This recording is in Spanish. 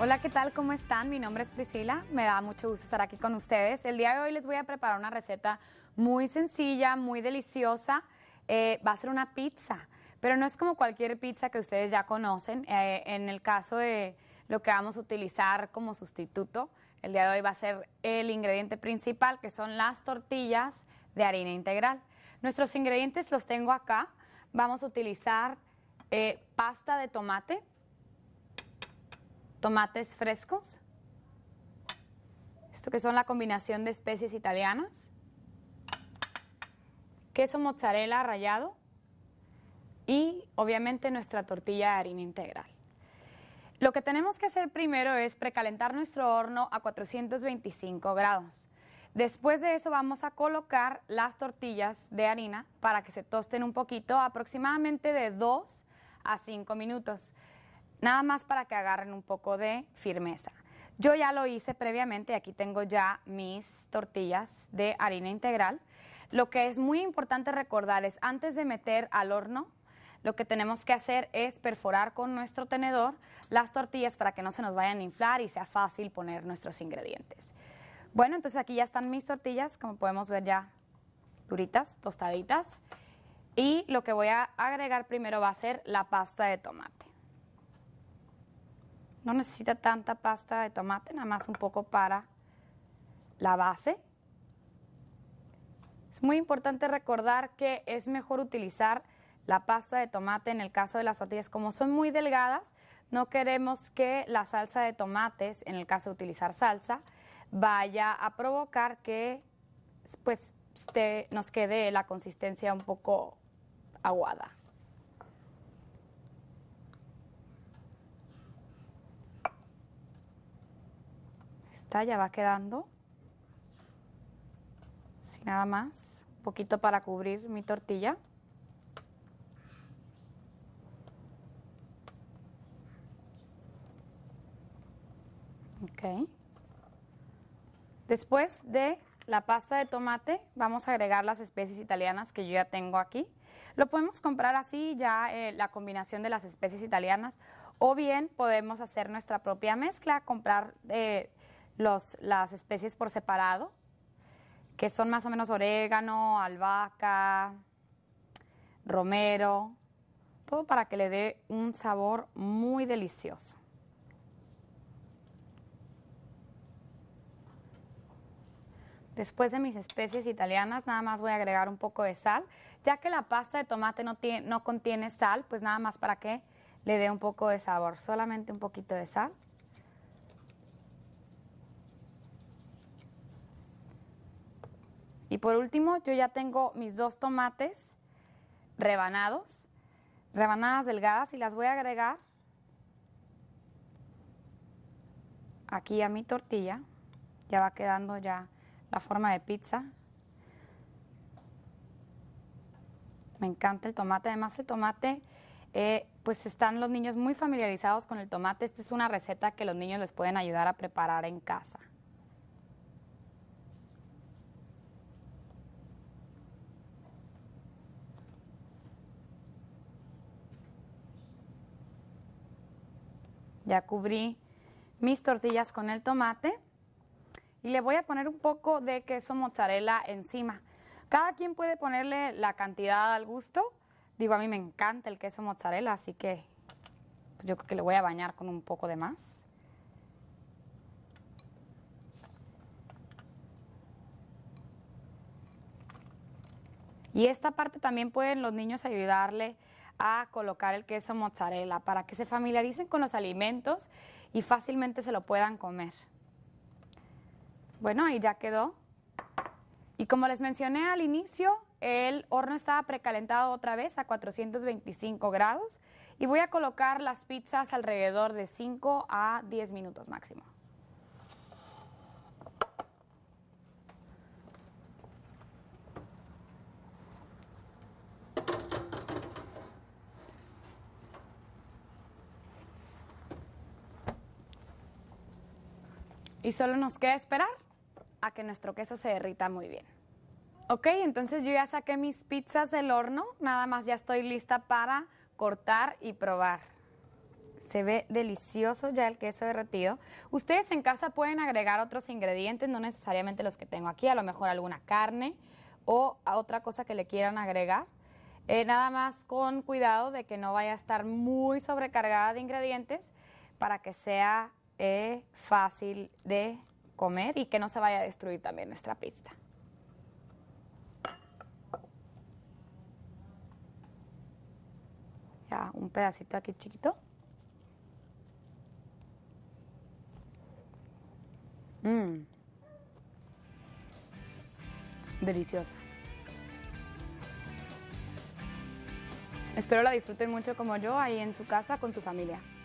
Hola, ¿qué tal? ¿Cómo están? Mi nombre es Priscila. Me da mucho gusto estar aquí con ustedes. El día de hoy les voy a preparar una receta muy sencilla, muy deliciosa. Eh, va a ser una pizza, pero no es como cualquier pizza que ustedes ya conocen. Eh, en el caso de lo que vamos a utilizar como sustituto, el día de hoy va a ser el ingrediente principal, que son las tortillas de harina integral. Nuestros ingredientes los tengo acá. Vamos a utilizar eh, pasta de tomate, tomates frescos, esto que son la combinación de especies italianas, queso mozzarella rallado y obviamente nuestra tortilla de harina integral. Lo que tenemos que hacer primero es precalentar nuestro horno a 425 grados. Después de eso vamos a colocar las tortillas de harina para que se tosten un poquito, aproximadamente de 2 a 5 minutos. Nada más para que agarren un poco de firmeza. Yo ya lo hice previamente, aquí tengo ya mis tortillas de harina integral. Lo que es muy importante recordar es antes de meter al horno, lo que tenemos que hacer es perforar con nuestro tenedor las tortillas para que no se nos vayan a inflar y sea fácil poner nuestros ingredientes. Bueno, entonces aquí ya están mis tortillas, como podemos ver ya duritas, tostaditas. Y lo que voy a agregar primero va a ser la pasta de tomate. No necesita tanta pasta de tomate, nada más un poco para la base. Es muy importante recordar que es mejor utilizar la pasta de tomate en el caso de las tortillas. Como son muy delgadas, no queremos que la salsa de tomates, en el caso de utilizar salsa, vaya a provocar que pues, nos quede la consistencia un poco aguada. ya va quedando. Sin nada más, un poquito para cubrir mi tortilla. Ok. Después de la pasta de tomate, vamos a agregar las especies italianas que yo ya tengo aquí. Lo podemos comprar así, ya eh, la combinación de las especies italianas, o bien podemos hacer nuestra propia mezcla, comprar eh, los, las especies por separado, que son más o menos orégano, albahaca, romero, todo para que le dé un sabor muy delicioso. Después de mis especies italianas, nada más voy a agregar un poco de sal. Ya que la pasta de tomate no, no contiene sal, pues nada más para que le dé un poco de sabor, solamente un poquito de sal. Y por último, yo ya tengo mis dos tomates rebanados, rebanadas delgadas, y las voy a agregar aquí a mi tortilla. Ya va quedando ya la forma de pizza. Me encanta el tomate. Además, el tomate, eh, pues están los niños muy familiarizados con el tomate. Esta es una receta que los niños les pueden ayudar a preparar en casa. Ya cubrí mis tortillas con el tomate y le voy a poner un poco de queso mozzarella encima. Cada quien puede ponerle la cantidad al gusto. Digo, a mí me encanta el queso mozzarella, así que pues yo creo que le voy a bañar con un poco de más. Y esta parte también pueden los niños ayudarle a colocar el queso mozzarella para que se familiaricen con los alimentos y fácilmente se lo puedan comer. Bueno, y ya quedó. Y como les mencioné al inicio, el horno estaba precalentado otra vez a 425 grados y voy a colocar las pizzas alrededor de 5 a 10 minutos máximo. Y solo nos queda esperar a que nuestro queso se derrita muy bien. Ok, entonces yo ya saqué mis pizzas del horno, nada más ya estoy lista para cortar y probar. Se ve delicioso ya el queso derretido. Ustedes en casa pueden agregar otros ingredientes, no necesariamente los que tengo aquí, a lo mejor alguna carne o otra cosa que le quieran agregar. Eh, nada más con cuidado de que no vaya a estar muy sobrecargada de ingredientes para que sea es fácil de comer y que no se vaya a destruir también nuestra pista. Ya, un pedacito aquí chiquito. Mmm. Deliciosa. Espero la disfruten mucho como yo ahí en su casa con su familia.